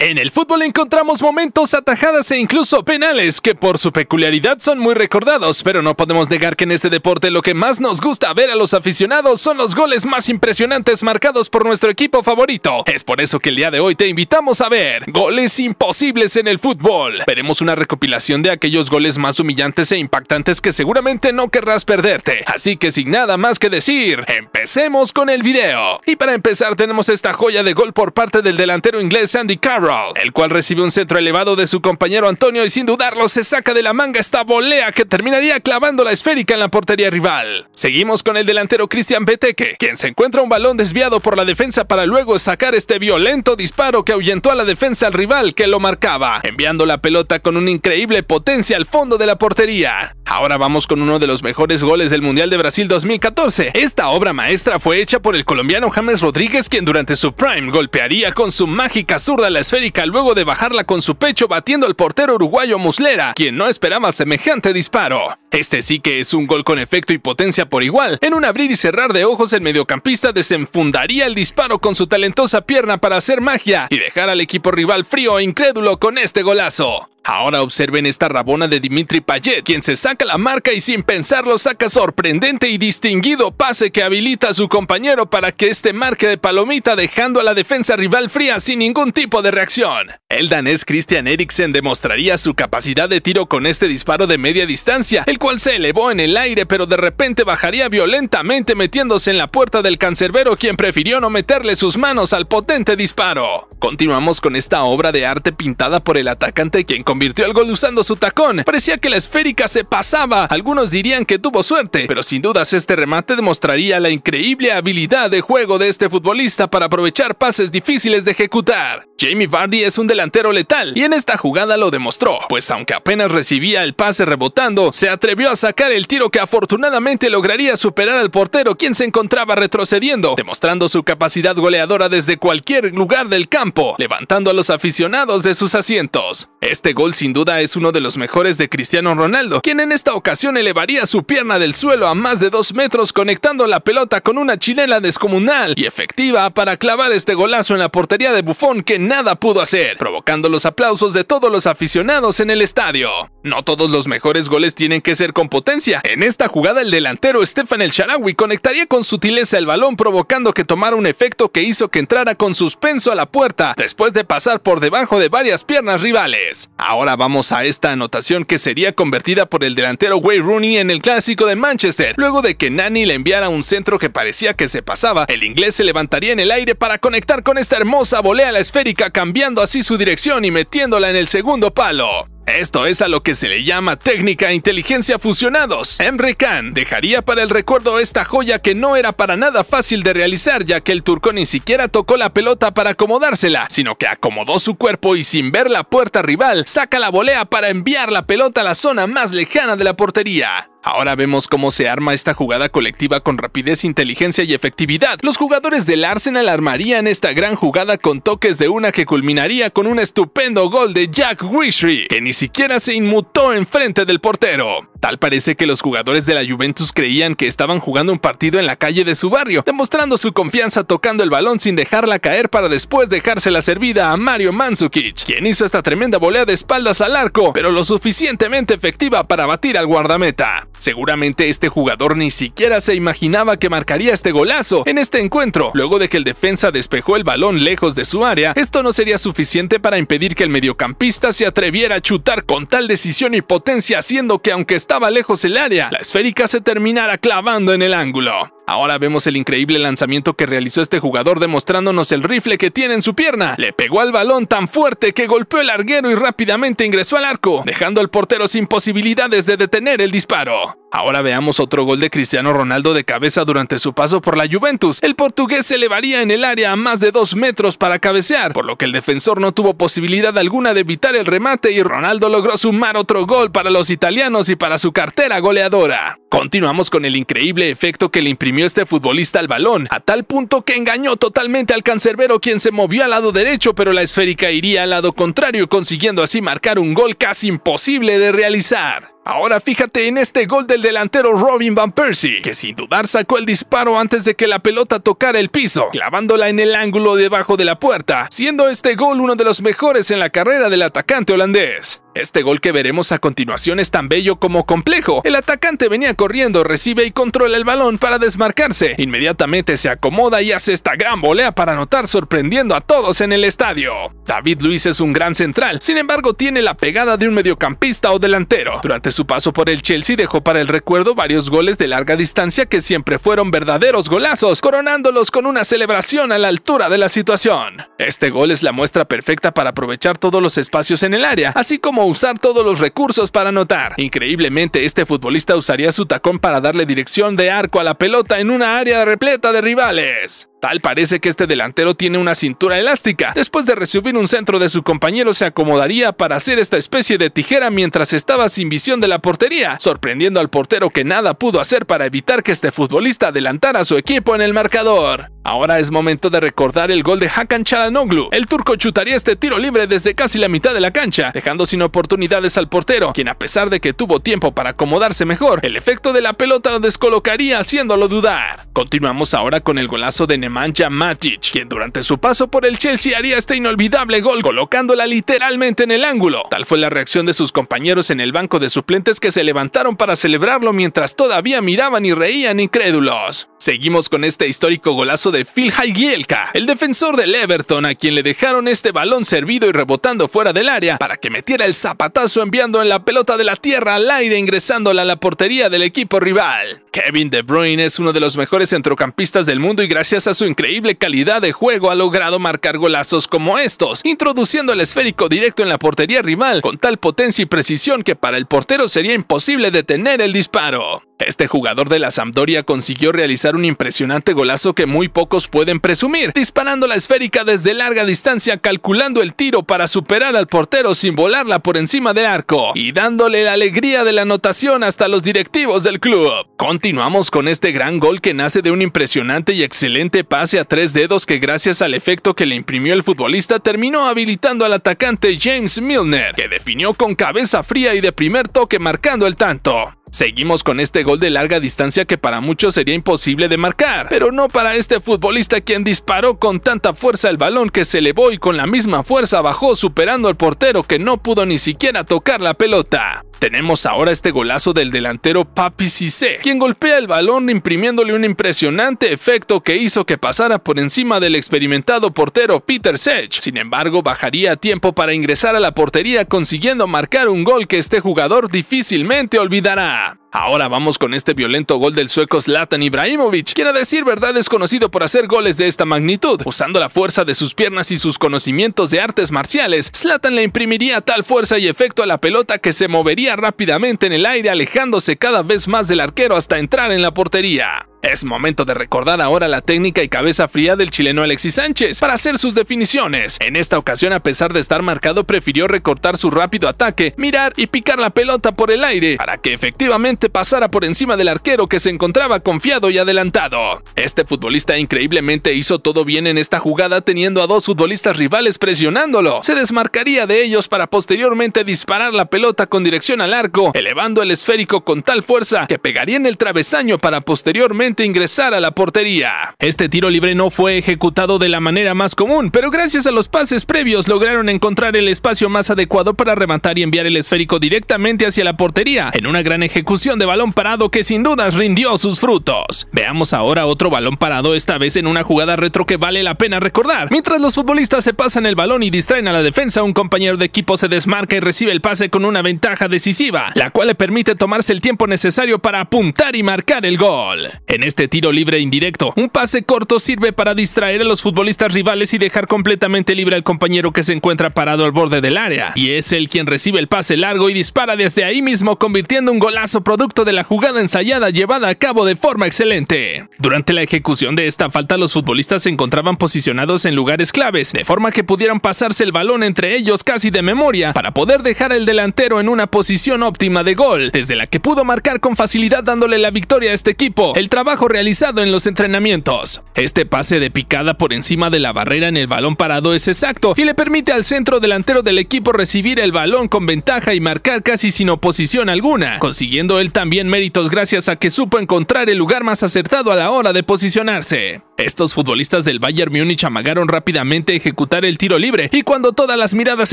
En el fútbol encontramos momentos, atajadas e incluso penales que por su peculiaridad son muy recordados, pero no podemos negar que en este deporte lo que más nos gusta ver a los aficionados son los goles más impresionantes marcados por nuestro equipo favorito. Es por eso que el día de hoy te invitamos a ver goles imposibles en el fútbol. Veremos una recopilación de aquellos goles más humillantes e impactantes que seguramente no querrás perderte. Así que sin nada más que decir, empecemos con el video. Y para empezar tenemos esta joya de gol por parte del delantero inglés Andy Carroll el cual recibe un centro elevado de su compañero Antonio y sin dudarlo se saca de la manga esta volea que terminaría clavando la esférica en la portería rival. Seguimos con el delantero Cristian Beteque, quien se encuentra un balón desviado por la defensa para luego sacar este violento disparo que ahuyentó a la defensa al rival que lo marcaba, enviando la pelota con una increíble potencia al fondo de la portería. Ahora vamos con uno de los mejores goles del Mundial de Brasil 2014. Esta obra maestra fue hecha por el colombiano James Rodríguez, quien durante su prime golpearía con su mágica zurda la esfera luego de bajarla con su pecho batiendo al portero uruguayo Muslera, quien no esperaba semejante disparo. Este sí que es un gol con efecto y potencia por igual. En un abrir y cerrar de ojos, el mediocampista desenfundaría el disparo con su talentosa pierna para hacer magia y dejar al equipo rival frío e incrédulo con este golazo. Ahora observen esta rabona de Dimitri Payet, quien se saca la marca y sin pensarlo saca sorprendente y distinguido pase que habilita a su compañero para que este marque de palomita dejando a la defensa rival fría sin ningún tipo de reacción. El danés Christian Eriksen demostraría su capacidad de tiro con este disparo de media distancia, cual se elevó en el aire pero de repente bajaría violentamente metiéndose en la puerta del cancerbero quien prefirió no meterle sus manos al potente disparo. Continuamos con esta obra de arte pintada por el atacante quien convirtió el gol usando su tacón. Parecía que la esférica se pasaba, algunos dirían que tuvo suerte, pero sin dudas este remate demostraría la increíble habilidad de juego de este futbolista para aprovechar pases difíciles de ejecutar. Jamie Vardy es un delantero letal y en esta jugada lo demostró, pues aunque apenas recibía el pase rebotando, se atrevió atrevió a sacar el tiro que afortunadamente lograría superar al portero quien se encontraba retrocediendo, demostrando su capacidad goleadora desde cualquier lugar del campo, levantando a los aficionados de sus asientos. Este gol sin duda es uno de los mejores de Cristiano Ronaldo, quien en esta ocasión elevaría su pierna del suelo a más de dos metros conectando la pelota con una chilena descomunal y efectiva para clavar este golazo en la portería de Bufón que nada pudo hacer, provocando los aplausos de todos los aficionados en el estadio. No todos los mejores goles tienen que con potencia. En esta jugada el delantero Stefan El Sharawi conectaría con sutileza el balón provocando que tomara un efecto que hizo que entrara con suspenso a la puerta después de pasar por debajo de varias piernas rivales. Ahora vamos a esta anotación que sería convertida por el delantero Wayne Rooney en el clásico de Manchester. Luego de que Nani le enviara un centro que parecía que se pasaba, el inglés se levantaría en el aire para conectar con esta hermosa volea a la esférica cambiando así su dirección y metiéndola en el segundo palo. Esto es a lo que se le llama técnica e inteligencia fusionados. Emre Can dejaría para el recuerdo esta joya que no era para nada fácil de realizar ya que el turco ni siquiera tocó la pelota para acomodársela, sino que acomodó su cuerpo y sin ver la puerta rival, saca la volea para enviar la pelota a la zona más lejana de la portería. Ahora vemos cómo se arma esta jugada colectiva con rapidez, inteligencia y efectividad. Los jugadores del Arsenal armarían esta gran jugada con toques de una que culminaría con un estupendo gol de Jack Wishry, que ni siquiera se inmutó en frente del portero. Tal parece que los jugadores de la Juventus creían que estaban jugando un partido en la calle de su barrio, demostrando su confianza tocando el balón sin dejarla caer para después dejársela servida a Mario Mandzukic, quien hizo esta tremenda volea de espaldas al arco, pero lo suficientemente efectiva para batir al guardameta. Seguramente este jugador ni siquiera se imaginaba que marcaría este golazo en este encuentro. Luego de que el defensa despejó el balón lejos de su área, esto no sería suficiente para impedir que el mediocampista se atreviera a chutar con tal decisión y potencia haciendo que aunque estaba lejos el área, la esférica se terminara clavando en el ángulo. Ahora vemos el increíble lanzamiento que realizó este jugador demostrándonos el rifle que tiene en su pierna. Le pegó al balón tan fuerte que golpeó el larguero y rápidamente ingresó al arco, dejando al portero sin posibilidades de detener el disparo. Ahora veamos otro gol de Cristiano Ronaldo de cabeza durante su paso por la Juventus. El portugués se elevaría en el área a más de dos metros para cabecear, por lo que el defensor no tuvo posibilidad alguna de evitar el remate y Ronaldo logró sumar otro gol para los italianos y para su cartera goleadora. Continuamos con el increíble efecto que le imprimió este futbolista al balón, a tal punto que engañó totalmente al cancerbero quien se movió al lado derecho pero la esférica iría al lado contrario consiguiendo así marcar un gol casi imposible de realizar. Ahora fíjate en este gol del delantero Robin Van Persie, que sin dudar sacó el disparo antes de que la pelota tocara el piso, clavándola en el ángulo debajo de la puerta, siendo este gol uno de los mejores en la carrera del atacante holandés. Este gol que veremos a continuación es tan bello como complejo. El atacante venía corriendo, recibe y controla el balón para desmarcarse. Inmediatamente se acomoda y hace esta gran volea para anotar sorprendiendo a todos en el estadio. David Luis es un gran central, sin embargo tiene la pegada de un mediocampista o delantero. Durante su paso por el Chelsea dejó para el recuerdo varios goles de larga distancia que siempre fueron verdaderos golazos, coronándolos con una celebración a la altura de la situación. Este gol es la muestra perfecta para aprovechar todos los espacios en el área, así como usar todos los recursos para anotar. Increíblemente, este futbolista usaría su tacón para darle dirección de arco a la pelota en una área repleta de rivales. Tal parece que este delantero tiene una cintura elástica. Después de recibir un centro de su compañero se acomodaría para hacer esta especie de tijera mientras estaba sin visión de la portería, sorprendiendo al portero que nada pudo hacer para evitar que este futbolista adelantara a su equipo en el marcador. Ahora es momento de recordar el gol de Hakan Chalanoglu. El turco chutaría este tiro libre desde casi la mitad de la cancha, dejando sin oportunidades al portero, quien a pesar de que tuvo tiempo para acomodarse mejor, el efecto de la pelota lo descolocaría haciéndolo dudar. Continuamos ahora con el golazo de Manja Matic, quien durante su paso por el Chelsea haría este inolvidable gol colocándola literalmente en el ángulo. Tal fue la reacción de sus compañeros en el banco de suplentes que se levantaron para celebrarlo mientras todavía miraban y reían incrédulos. Seguimos con este histórico golazo de Phil Hagielka, el defensor del Everton a quien le dejaron este balón servido y rebotando fuera del área para que metiera el zapatazo enviando en la pelota de la tierra al aire ingresándola a la portería del equipo rival. Kevin De Bruyne es uno de los mejores centrocampistas del mundo y gracias a su increíble calidad de juego ha logrado marcar golazos como estos, introduciendo el esférico directo en la portería rival con tal potencia y precisión que para el portero sería imposible detener el disparo. Este jugador de la Sampdoria consiguió realizar un impresionante golazo que muy pocos pueden presumir, disparando la esférica desde larga distancia calculando el tiro para superar al portero sin volarla por encima del arco y dándole la alegría de la anotación hasta los directivos del club. Continuamos con este gran gol que nace de un impresionante y excelente pase a tres dedos que gracias al efecto que le imprimió el futbolista terminó habilitando al atacante James Milner, que definió con cabeza fría y de primer toque marcando el tanto. Seguimos con este gol de larga distancia que para muchos sería imposible de marcar, pero no para este futbolista quien disparó con tanta fuerza el balón que se elevó y con la misma fuerza bajó superando al portero que no pudo ni siquiera tocar la pelota. Tenemos ahora este golazo del delantero Papi Cissé, quien golpea el balón imprimiéndole un impresionante efecto que hizo que pasara por encima del experimentado portero Peter Sech. Sin embargo, bajaría a tiempo para ingresar a la portería consiguiendo marcar un gol que este jugador difícilmente olvidará. Ahora vamos con este violento gol del sueco Zlatan Ibrahimovic, quien a decir verdad es conocido por hacer goles de esta magnitud. Usando la fuerza de sus piernas y sus conocimientos de artes marciales, Zlatan le imprimiría tal fuerza y efecto a la pelota que se movería rápidamente en el aire alejándose cada vez más del arquero hasta entrar en la portería. Es momento de recordar ahora la técnica y cabeza fría del chileno Alexis Sánchez para hacer sus definiciones. En esta ocasión, a pesar de estar marcado, prefirió recortar su rápido ataque, mirar y picar la pelota por el aire para que efectivamente pasara por encima del arquero que se encontraba confiado y adelantado. Este futbolista increíblemente hizo todo bien en esta jugada teniendo a dos futbolistas rivales presionándolo. Se desmarcaría de ellos para posteriormente disparar la pelota con dirección al arco, elevando el esférico con tal fuerza que pegaría en el travesaño para posteriormente ingresar a la portería. Este tiro libre no fue ejecutado de la manera más común, pero gracias a los pases previos lograron encontrar el espacio más adecuado para rematar y enviar el esférico directamente hacia la portería, en una gran ejecución de balón parado que sin dudas rindió sus frutos. Veamos ahora otro balón parado, esta vez en una jugada retro que vale la pena recordar. Mientras los futbolistas se pasan el balón y distraen a la defensa, un compañero de equipo se desmarca y recibe el pase con una ventaja decisiva, la cual le permite tomarse el tiempo necesario para apuntar y marcar el gol en este tiro libre indirecto. Un pase corto sirve para distraer a los futbolistas rivales y dejar completamente libre al compañero que se encuentra parado al borde del área. Y es él quien recibe el pase largo y dispara desde ahí mismo convirtiendo un golazo producto de la jugada ensayada llevada a cabo de forma excelente. Durante la ejecución de esta falta los futbolistas se encontraban posicionados en lugares claves, de forma que pudieran pasarse el balón entre ellos casi de memoria para poder dejar al delantero en una posición óptima de gol, desde la que pudo marcar con facilidad dándole la victoria a este equipo. El trabajo trabajo realizado en los entrenamientos. Este pase de picada por encima de la barrera en el balón parado es exacto y le permite al centro delantero del equipo recibir el balón con ventaja y marcar casi sin oposición alguna, consiguiendo él también méritos gracias a que supo encontrar el lugar más acertado a la hora de posicionarse. Estos futbolistas del Bayern Múnich amagaron rápidamente ejecutar el tiro libre y cuando todas las miradas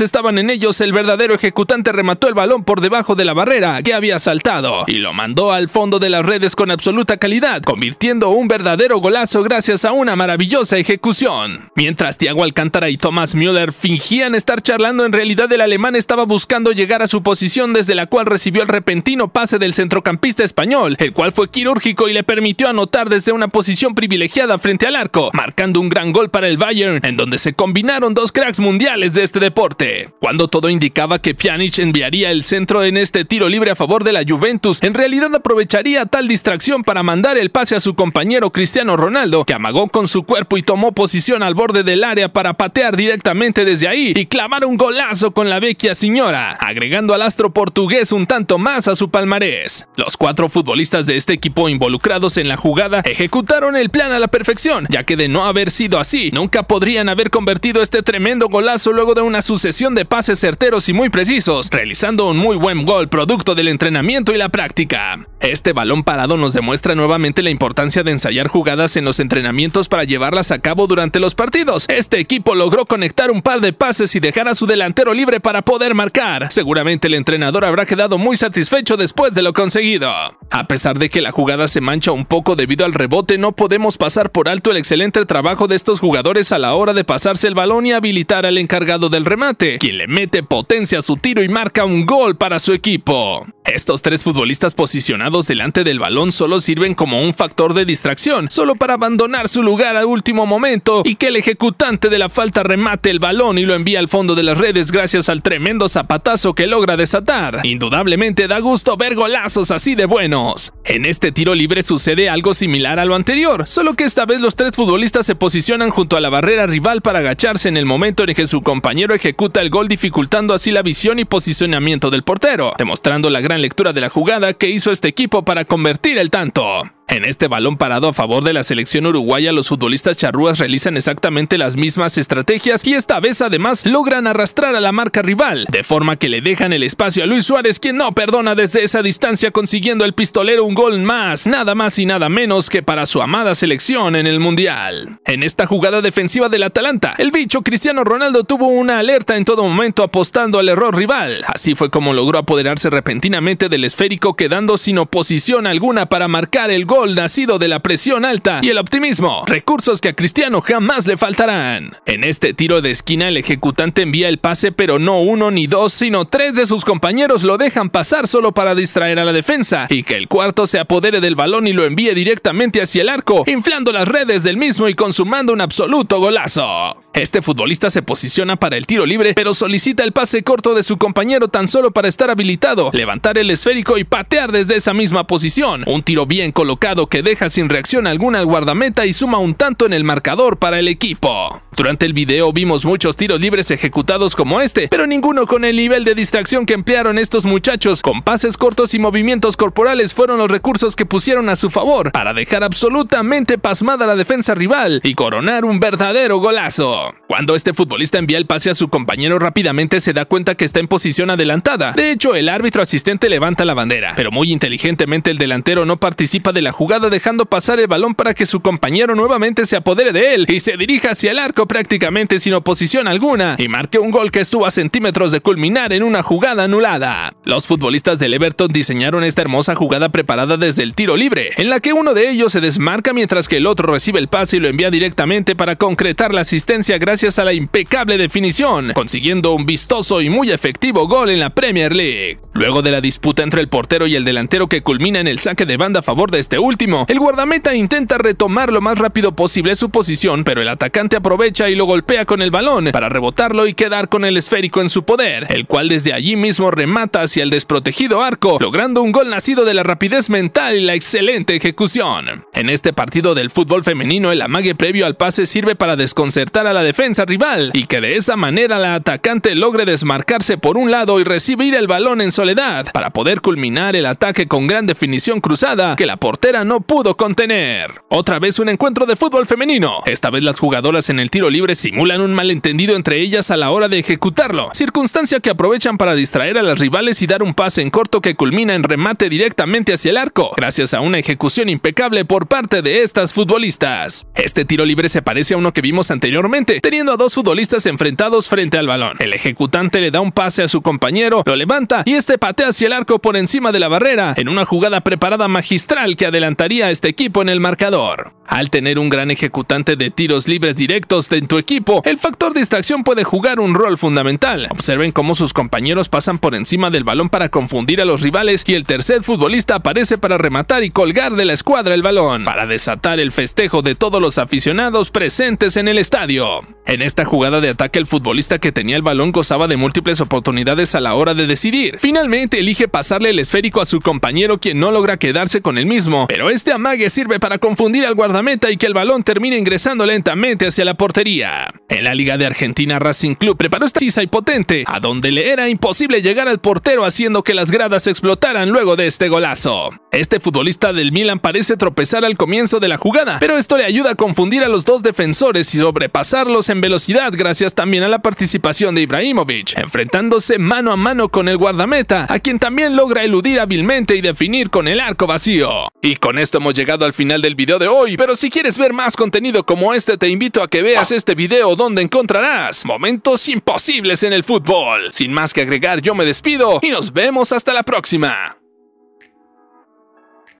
estaban en ellos, el verdadero ejecutante remató el balón por debajo de la barrera que había saltado y lo mandó al fondo de las redes con absoluta calidad, convirtiendo un verdadero golazo gracias a una maravillosa ejecución. Mientras Thiago Alcántara y Thomas Müller fingían estar charlando, en realidad el alemán estaba buscando llegar a su posición desde la cual recibió el repentino pase del centrocampista español, el cual fue quirúrgico y le permitió anotar desde una posición privilegiada frente al arco, marcando un gran gol para el Bayern, en donde se combinaron dos cracks mundiales de este deporte. Cuando todo indicaba que Pjanic enviaría el centro en este tiro libre a favor de la Juventus, en realidad aprovecharía tal distracción para mandar el pase a su compañero Cristiano Ronaldo, que amagó con su cuerpo y tomó posición al borde del área para patear directamente desde ahí y clavar un golazo con la vecchia señora, agregando al astro portugués un tanto más a su palmarés. Los cuatro futbolistas de este equipo involucrados en la jugada ejecutaron el plan a la perfección ya que de no haber sido así, nunca podrían haber convertido este tremendo golazo luego de una sucesión de pases certeros y muy precisos, realizando un muy buen gol producto del entrenamiento y la práctica. Este balón parado nos demuestra nuevamente la importancia de ensayar jugadas en los entrenamientos para llevarlas a cabo durante los partidos. Este equipo logró conectar un par de pases y dejar a su delantero libre para poder marcar. Seguramente el entrenador habrá quedado muy satisfecho después de lo conseguido. A pesar de que la jugada se mancha un poco debido al rebote, no podemos pasar por alto alto el excelente trabajo de estos jugadores a la hora de pasarse el balón y habilitar al encargado del remate, quien le mete potencia a su tiro y marca un gol para su equipo. Estos tres futbolistas posicionados delante del balón solo sirven como un factor de distracción, solo para abandonar su lugar a último momento y que el ejecutante de la falta remate el balón y lo envía al fondo de las redes gracias al tremendo zapatazo que logra desatar. Indudablemente da gusto ver golazos así de buenos. En este tiro libre sucede algo similar a lo anterior, solo que esta vez los tres futbolistas se posicionan junto a la barrera rival para agacharse en el momento en que su compañero ejecuta el gol dificultando así la visión y posicionamiento del portero, demostrando la gran lectura de la jugada que hizo este equipo para convertir el tanto. En este balón parado a favor de la selección uruguaya, los futbolistas charrúas realizan exactamente las mismas estrategias y esta vez además logran arrastrar a la marca rival, de forma que le dejan el espacio a Luis Suárez, quien no perdona desde esa distancia consiguiendo el pistolero un gol más, nada más y nada menos que para su amada selección en el Mundial. En esta jugada defensiva del Atalanta, el bicho Cristiano Ronaldo tuvo una alerta en todo momento apostando al error rival, así fue como logró apoderarse repentinamente del esférico quedando sin oposición alguna para marcar el gol nacido de la presión alta y el optimismo, recursos que a Cristiano jamás le faltarán. En este tiro de esquina el ejecutante envía el pase pero no uno ni dos sino tres de sus compañeros lo dejan pasar solo para distraer a la defensa y que el cuarto se apodere del balón y lo envíe directamente hacia el arco, inflando las redes del mismo y consumando un absoluto golazo. Este futbolista se posiciona para el tiro libre, pero solicita el pase corto de su compañero tan solo para estar habilitado, levantar el esférico y patear desde esa misma posición. Un tiro bien colocado que deja sin reacción alguna al guardameta y suma un tanto en el marcador para el equipo. Durante el video vimos muchos tiros libres ejecutados como este, pero ninguno con el nivel de distracción que emplearon estos muchachos, con pases cortos y movimientos corporales fueron los recursos que pusieron a su favor para dejar absolutamente pasmada la defensa rival y coronar un verdadero golazo. Cuando este futbolista envía el pase a su compañero rápidamente se da cuenta que está en posición adelantada. De hecho, el árbitro asistente levanta la bandera, pero muy inteligentemente el delantero no participa de la jugada dejando pasar el balón para que su compañero nuevamente se apodere de él y se dirija hacia el arco prácticamente sin oposición alguna y marque un gol que estuvo a centímetros de culminar en una jugada anulada. Los futbolistas del Everton diseñaron esta hermosa jugada preparada desde el tiro libre, en la que uno de ellos se desmarca mientras que el otro recibe el pase y lo envía directamente para concretar la asistencia gracias a la impecable definición, consiguiendo un vistoso y muy efectivo gol en la Premier League. Luego de la disputa entre el portero y el delantero que culmina en el saque de banda a favor de este último. El guardameta intenta retomar lo más rápido posible su posición, pero el atacante aprovecha y lo golpea con el balón para rebotarlo y quedar con el esférico en su poder, el cual desde allí mismo remata hacia el desprotegido arco, logrando un gol nacido de la rapidez mental y la excelente ejecución. En este partido del fútbol femenino, el amague previo al pase sirve para desconcertar a la defensa rival y que de esa manera la atacante logre desmarcarse por un lado y recibir el balón en soledad para poder culminar el ataque con gran definición cruzada que la portera no pudo contener. Otra vez un encuentro de fútbol femenino. Esta vez las jugadoras en el tiro libre simulan un malentendido entre ellas a la hora de ejecutarlo, circunstancia que aprovechan para distraer a las rivales y dar un pase en corto que culmina en remate directamente hacia el arco, gracias a una ejecución impecable por parte de estas futbolistas. Este tiro libre se parece a uno que vimos anteriormente, teniendo a dos futbolistas enfrentados frente al balón. El ejecutante le da un pase a su compañero, lo levanta y este patea hacia el arco por encima de la barrera en una jugada preparada magistral que ha adelantaría a este equipo en el marcador. Al tener un gran ejecutante de tiros libres directos en tu equipo, el factor distracción puede jugar un rol fundamental. Observen cómo sus compañeros pasan por encima del balón para confundir a los rivales y el tercer futbolista aparece para rematar y colgar de la escuadra el balón, para desatar el festejo de todos los aficionados presentes en el estadio. En esta jugada de ataque el futbolista que tenía el balón gozaba de múltiples oportunidades a la hora de decidir. Finalmente elige pasarle el esférico a su compañero quien no logra quedarse con el mismo, pero este amague sirve para confundir al guardameta y que el balón termine ingresando lentamente hacia la portería. En la Liga de Argentina Racing Club preparó esta sisa y potente, a donde le era imposible llegar al portero haciendo que las gradas explotaran luego de este golazo. Este futbolista del Milan parece tropezar al comienzo de la jugada, pero esto le ayuda a confundir a los dos defensores y sobrepasarlos en velocidad gracias también a la participación de Ibrahimovic, enfrentándose mano a mano con el guardameta, a quien también logra eludir hábilmente y definir con el arco vacío. Y y con esto hemos llegado al final del video de hoy, pero si quieres ver más contenido como este te invito a que veas este video donde encontrarás momentos imposibles en el fútbol. Sin más que agregar yo me despido y nos vemos hasta la próxima.